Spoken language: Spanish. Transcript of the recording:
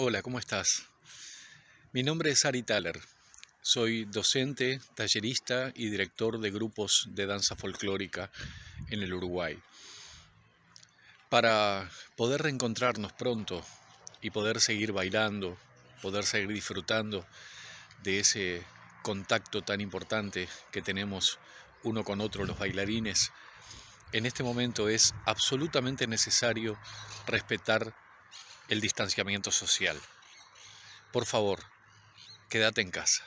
Hola, ¿cómo estás? Mi nombre es Ari Taller. Soy docente, tallerista y director de grupos de danza folclórica en el Uruguay. Para poder reencontrarnos pronto y poder seguir bailando, poder seguir disfrutando de ese contacto tan importante que tenemos uno con otro los bailarines, en este momento es absolutamente necesario respetar el distanciamiento social. Por favor, quédate en casa.